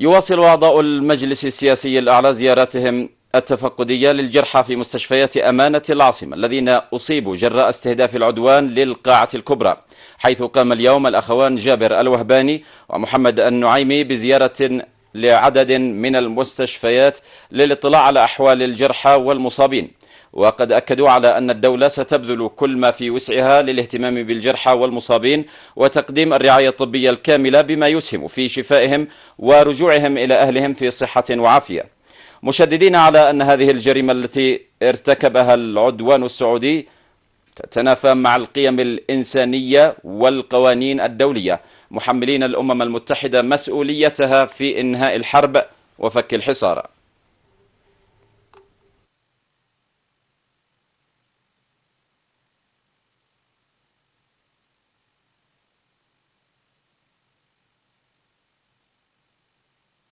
يواصل أعضاء المجلس السياسي الأعلى زياراتهم التفقدية للجرحى في مستشفيات أمانة العاصمة الذين أصيبوا جراء استهداف العدوان للقاعة الكبرى حيث قام اليوم الأخوان جابر الوهباني ومحمد النعيمي بزيارة لعدد من المستشفيات للاطلاع على أحوال الجرحى والمصابين وقد أكدوا على أن الدولة ستبذل كل ما في وسعها للاهتمام بالجرحى والمصابين وتقديم الرعاية الطبية الكاملة بما يسهم في شفائهم ورجوعهم إلى أهلهم في صحة وعافية مشددين على أن هذه الجريمة التي ارتكبها العدوان السعودي تتنافى مع القيم الإنسانية والقوانين الدولية محملين الأمم المتحدة مسؤوليتها في إنهاء الحرب وفك الحصار